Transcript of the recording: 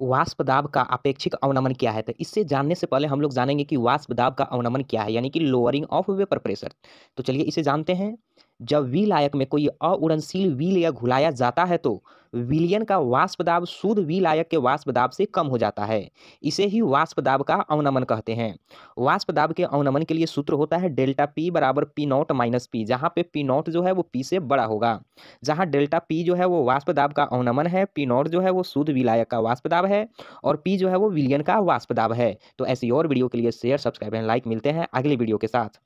वाष्प दाब का अपेक्षिक अवनमन क्या है तो इससे जानने से पहले हम लोग जानेंगे कि वाष्प दाब का अवनमन क्या है यानी कि लोअरिंग ऑफ वेपर प्रेशर तो चलिए इसे जानते हैं जब व्हील आयक में कोई अउड़नशील व्हील या घुलाया जाता है तो विलियन का वाष्प दाब शुद्ध व्हील आयक के वाष्प दाब से कम हो जाता है इसे ही वाष्प दाब का अवनमन कहते हैं वाष्प दाब के अवनमन के लिए सूत्र होता है डेल्टा पी बराबर पी नॉट माइनस पी जहाँ पे पी नॉट जो है वो पी से बड़ा होगा जहाँ डेल्टा पी जो है वो वाष्प दाब का अवनमन है पी नॉट जो है वो शुद्ध विलायक का वाष्प दाब है और पी जो है वो विलियन का वाष्प दाब है तो ऐसी और वीडियो के लिए शेयर सब्सक्राइब एंड लाइक मिलते हैं अगली वीडियो के साथ